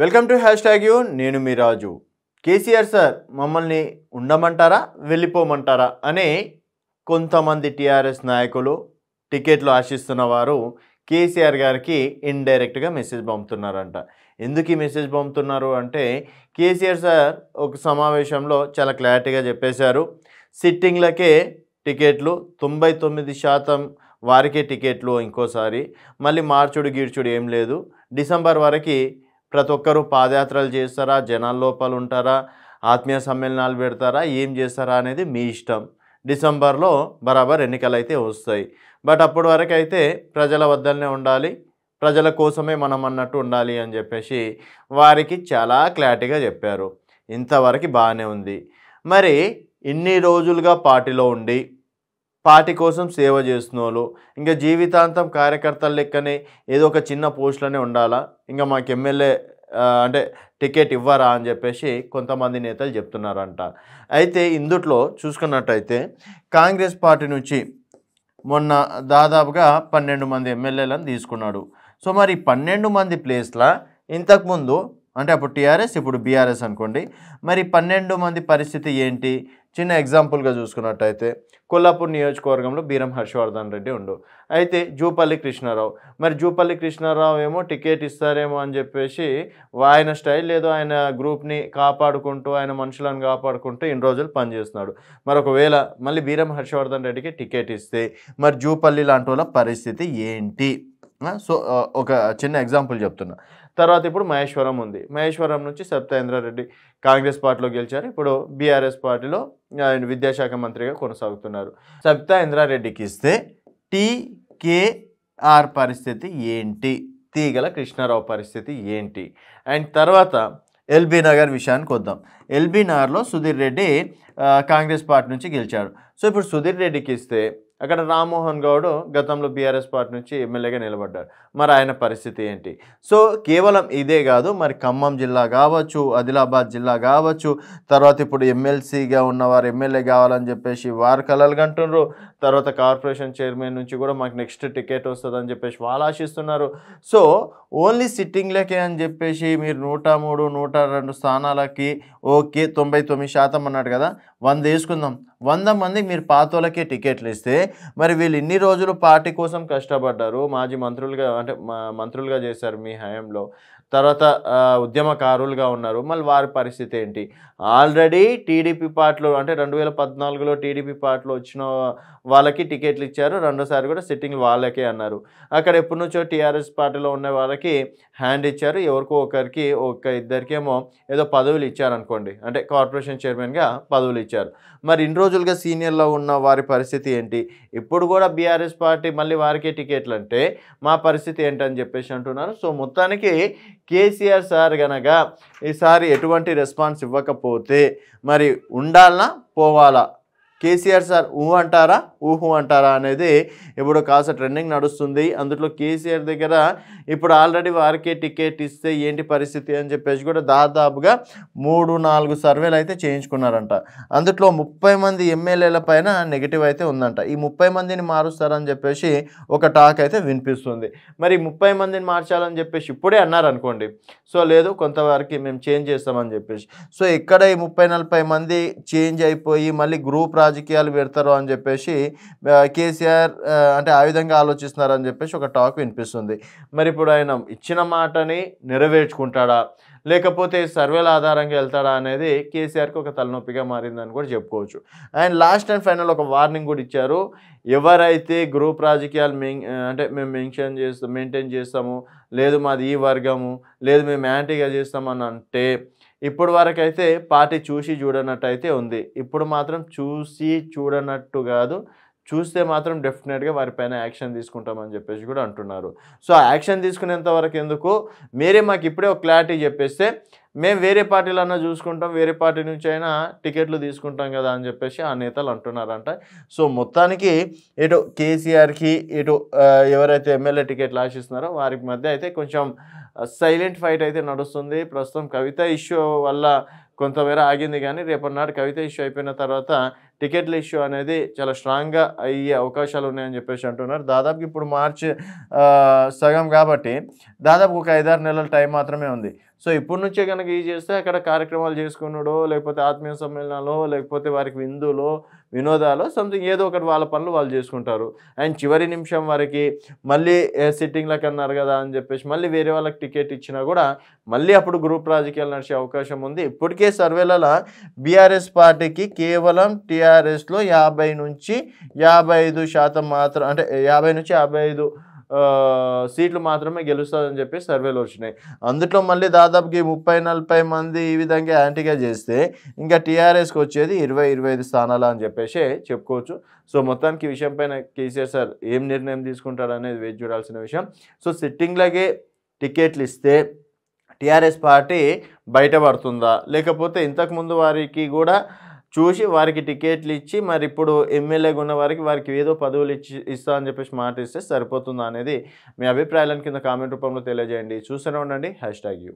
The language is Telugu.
welcome to hashtag U నేను మీ రాజు కేసీఆర్ సార్ మమ్మల్ని ఉండమంటారా వెళ్ళిపోమంటారా అనే కొంతమంది టీఆర్ఎస్ నాయకులు టికెట్లు ఆశిస్తున్న వారు కేసీఆర్ గారికి ఇండైరెక్ట్గా మెసేజ్ పంపుతున్నారంట ఎందుకు ఈ మెసేజ్ పంపుతున్నారు అంటే కేసీఆర్ సార్ ఒక సమావేశంలో చాలా క్లారిటీగా చెప్పేశారు సిట్టింగ్లకే టికెట్లు తొంభై తొమ్మిది శాతం వారికే టికెట్లు ఇంకోసారి మళ్ళీ మార్చుడు గీర్చుడు ఏం లేదు డిసెంబర్ వరకు ప్రతి ఒక్కరూ పాదయాత్రలు చేస్తారా జనాల లోపల ఉంటారా ఆత్మీయ సమ్మేళనాలు పెడతారా ఏం చేస్తారా అనేది మీ ఇష్టం డిసెంబర్లో బరాబర్ ఎన్నికలు అయితే వస్తాయి బట్ అప్పటి వరకు అయితే ప్రజల వద్దనే ఉండాలి ప్రజల కోసమే మనం అన్నట్టు ఉండాలి అని చెప్పేసి వారికి చాలా క్లారిటీగా చెప్పారు ఇంతవరకు బాగానే ఉంది మరి ఇన్ని రోజులుగా పార్టీలో ఉండి పార్టీ కోసం సేవ చేస్తున్న వాళ్ళు ఇంకా జీవితాంతం కార్యకర్తల లెక్కనే ఏదో ఒక చిన్న పోస్ట్లోనే ఉండాలా ఇంకా మాకు ఎమ్మెల్యే అంటే టికెట్ ఇవ్వరా అని చెప్పేసి కొంతమంది నేతలు చెప్తున్నారంట అయితే ఇందుట్లో చూసుకున్నట్టయితే కాంగ్రెస్ పార్టీ నుంచి మొన్న దాదాపుగా పన్నెండు మంది ఎమ్మెల్యేలను తీసుకున్నాడు సో మరి పన్నెండు మంది ప్లేస్లా ఇంతకుముందు అంటే అప్పుడు టీఆర్ఎస్ ఇప్పుడు బీఆర్ఎస్ అనుకోండి మరి పన్నెండు మంది పరిస్థితి ఏంటి చిన్న ఎగ్జాంపుల్గా చూసుకున్నట్టయితే కొల్లాపూర్ నియోజకవర్గంలో బీరం హర్షవర్ధన్ రెడ్డి ఉండు అయితే జూపల్లి కృష్ణారావు మరి జూపల్లి కృష్ణారావు ఏమో టికెట్ ఇస్తారేమో అని చెప్పేసి ఆయన స్టైల్ లేదో ఆయన గ్రూప్ని కాపాడుకుంటూ ఆయన మనుషులను కాపాడుకుంటూ ఇన్ని రోజులు పనిచేస్తున్నాడు మరి ఒకవేళ మళ్ళీ బీరం హర్షవర్ధన్ రెడ్డికి టికెట్ ఇస్తే మరి జూపల్లి లాంటి వాళ్ళ పరిస్థితి ఏంటి సో ఒక చిన్న ఎగ్జాంపుల్ చెప్తున్నా తర్వాత ఇప్పుడు మహేశ్వరం ఉంది మహేశ్వరం నుంచి సత్యేంద్ర రెడ్డి కాంగ్రెస్ పార్టీలో గెలిచారు ఇప్పుడు బీఆర్ఎస్ పార్టీలో ఆయన విద్యాశాఖ మంత్రిగా కొనసాగుతున్నారు సత్యేంద్ర రెడ్డికి ఇస్తే టీకేఆర్ పరిస్థితి ఏంటి తీగల కృష్ణారావు పరిస్థితి ఏంటి అండ్ తర్వాత ఎల్బీ నగర్ విషయానికి వద్దాం ఎల్బీ నగర్లో సుధీర్ రెడ్డి కాంగ్రెస్ పార్టీ నుంచి గెలిచాడు సో ఇప్పుడు సుధీర్ రెడ్డికి ఇస్తే అక్కడ రామ్మోహన్ గౌడ్ గతంలో బీఆర్ఎస్ పార్టీ నుంచి ఎమ్మెల్యేగా నిలబడ్డాడు మరి ఆయన పరిస్థితి ఏంటి సో కేవలం ఇదే కాదు మరి ఖమ్మం జిల్లా కావచ్చు ఆదిలాబాద్ జిల్లా కావచ్చు తర్వాత ఇప్పుడు ఎమ్మెల్సీగా ఉన్నవారు ఎమ్మెల్యే కావాలని చెప్పేసి వారు కలలు కంటున్నారు తర్వాత కార్పొరేషన్ చైర్మన్ నుంచి కూడా మాకు నెక్స్ట్ టికెట్ వస్తుందని చెప్పేసి వాళ్ళు ఆశిస్తున్నారు సో ఓన్లీ సిట్టింగ్లకే అని చెప్పేసి మీరు నూట మూడు నూట రెండు స్థానాలకి ఓకే తొంభై తొమ్మిది శాతం అన్నాడు కదా వంద వేసుకుందాం వంద మందికి మీరు పాతోలకే టికెట్లు ఇస్తే మరి వీళ్ళు ఇన్ని రోజులు పార్టీ కోసం కష్టపడ్డారు మాజీ మంత్రులుగా అంటే మంత్రులుగా చేశారు మీ హయాంలో తర్వాత ఉద్యమకారులుగా ఉన్నారు మళ్ళీ వారి పరిస్థితి ఏంటి ఆల్రెడీ టీడీపీ పార్టీలో అంటే రెండు వేల పద్నాలుగులో టీడీపీ పార్టీలో వచ్చిన వాళ్ళకి టికెట్లు ఇచ్చారు రెండోసారి కూడా సిట్టింగ్ వాళ్ళకే అన్నారు అక్కడ ఎప్పటి నుంచో టీఆర్ఎస్ పార్టీలో ఉన్న వాళ్ళకి హ్యాండ్ ఇచ్చారు ఎవరికో ఒకరికి ఒక ఇద్దరికేమో ఏదో పదవులు ఇచ్చారనుకోండి అంటే కార్పొరేషన్ చైర్మన్గా పదవులు ఇచ్చారు మరి ఇన్ని రోజులుగా సీనియర్లో ఉన్న వారి పరిస్థితి ఏంటి ఇప్పుడు కూడా బీఆర్ఎస్ పార్టీ మళ్ళీ వారికే టికెట్లు అంటే మా పరిస్థితి ఏంటని చెప్పేసి అంటున్నారు సో మొత్తానికి కేసీఆర్ సార్ గనక ఈసారి ఎటువంటి రెస్పాన్స్ ఇవ్వకపోతే మరి ఉండాలా పోవాలా కేసీఆర్ సార్ ఊహు అంటారా ఊహు అంటారా అనేది ఇప్పుడు కాస్త ట్రెండింగ్ నడుస్తుంది అందులో కేసీఆర్ దగ్గర ఇప్పుడు ఆల్రెడీ వారికే టికెట్ ఇస్తే ఏంటి పరిస్థితి అని చెప్పేసి కూడా దాదాపుగా మూడు నాలుగు సర్వేలు అయితే చేయించుకున్నారంట అందుట్లో ముప్పై మంది ఎమ్మెల్యేల పైన నెగిటివ్ అయితే ఉందంట ఈ ముప్పై మందిని మారుస్తారని చెప్పేసి ఒక టాక్ అయితే వినిపిస్తుంది మరి ముప్పై మందిని మార్చాలని చెప్పేసి ఇప్పుడే అన్నారనుకోండి సో లేదు కొంతవరకు మేము చేంజ్ చేస్తామని చెప్పేసి సో ఇక్కడ ఈ ముప్పై నలభై మంది చేంజ్ అయిపోయి మళ్ళీ గ్రూప్ రాజకీయాలు పెడతారు అని చెప్పేసి కేసీఆర్ అంటే ఆ విధంగా ఆలోచిస్తున్నారని చెప్పేసి ఒక టాక్ వినిపిస్తుంది మరి ఇప్పుడు ఆయన ఇచ్చిన మాటని నెరవేర్చుకుంటాడా లేకపోతే సర్వేల ఆధారంగా వెళ్తాడా అనేది కేసీఆర్కి ఒక తలనొప్పిగా మారిందని కూడా చెప్పుకోవచ్చు అండ్ లాస్ట్ అండ్ ఫైనల్ ఒక వార్నింగ్ కూడా ఇచ్చారు ఎవరైతే గ్రూప్ రాజకీయాలు అంటే మేము మెన్షన్ చేస్తాం మెయింటైన్ చేస్తాము లేదు మాది ఈ వర్గము లేదు మేము యాంటీగా చేస్తామని అంటే ఇప్పుడు వరకైతే పార్టీ చూసి చూడనట్టయితే ఉంది ఇప్పుడు మాత్రం చూసి చూడనట్టు కాదు చూస్తే మాత్రం డెఫినెట్గా వారి పైన యాక్షన్ తీసుకుంటామని చెప్పేసి కూడా అంటున్నారు సో యాక్షన్ తీసుకునేంత వరకు ఎందుకు మీరే మాకు ఇప్పుడే ఒక క్లారిటీ చెప్పేస్తే మేము వేరే పార్టీలన్నా చూసుకుంటాం వేరే పార్టీ నుంచి అయినా టికెట్లు తీసుకుంటాం కదా అని చెప్పేసి ఆ నేతలు అంటున్నారంట సో మొత్తానికి ఇటు కేసీఆర్కి ఇటు ఎవరైతే ఎమ్మెల్యే టికెట్లు ఆశిస్తున్నారో వారికి మధ్య అయితే కొంచెం సైలెంట్ ఫైట్ అయితే నడుస్తుంది ప్రస్తుతం కవిత ఇష్యూ వల్ల కొంతమేర ఆగింది కానీ రేపటినాడు కవిత ఇష్యూ అయిపోయిన తర్వాత టికెట్ల ఇష్యూ అనేది చాలా స్ట్రాంగ్గా అయ్యే అవకాశాలు ఉన్నాయని చెప్పేసి అంటున్నారు దాదాపు ఇప్పుడు మార్చ్ సగం కాబట్టి దాదాపు ఒక ఐదారు నెలల టైం మాత్రమే ఉంది సో ఇప్పటి నుంచే కనుక ఇది చేస్తే అక్కడ కార్యక్రమాలు చేసుకున్నాడు లేకపోతే ఆత్మీయ సమ్మేళనాలు లేకపోతే వారికి విందులో వినోదాలు సంథింగ్ ఏదో ఒకటి వాళ్ళ పనులు వాళ్ళు చేసుకుంటారు అండ్ చివరి నిమిషం వారికి మళ్ళీ సిట్టింగ్లకు అన్నారు కదా అని చెప్పేసి మళ్ళీ వేరే వాళ్ళకి టికెట్ ఇచ్చినా కూడా మళ్ళీ అప్పుడు గ్రూప్ రాజకీయాలు నడిచే అవకాశం ఉంది ఇప్పటికే సర్వేలల బీఆర్ఎస్ పార్టీకి కేవలం టీఆర్ఎస్లో యాభై నుంచి యాభై శాతం మాత్రం అంటే యాభై నుంచి యాభై సీట్లు మాత్రమే గెలుస్తుందని చెప్పి సర్వేలు వచ్చినాయి అందులో మళ్ళీ దాదాపుకి ముప్పై నలభై మంది ఈ విధంగా యాంటీగా చేస్తే ఇంకా టీఆర్ఎస్కి వచ్చేది ఇరవై ఇరవై ఐదు స్థానాలు అని చెప్పేసి చెప్పుకోవచ్చు సో మొత్తానికి విషయం పైన కేసీఆర్ సార్ ఏం నిర్ణయం తీసుకుంటాడు అనేది వేచి చూడాల్సిన విషయం సో సిట్టింగ్లకే టికెట్లు ఇస్తే టీఆర్ఎస్ పార్టీ బయటపడుతుందా లేకపోతే ఇంతకుముందు వారికి కూడా చూసి వారికి టికెట్లు ఇచ్చి మరి ఇప్పుడు ఎమ్మెల్యేగా ఉన్న వారికి వారికి ఏదో పదవులు ఇచ్చి ఇస్తా అని చెప్పేసి మాట ఇస్తే సరిపోతుందా అనేది మీ అభిప్రాయాలను కింద కామెంట్ రూపంలో తెలియజేయండి చూస్తూనే ఉండండి హ్యాష్ ట్యాగ్ యూ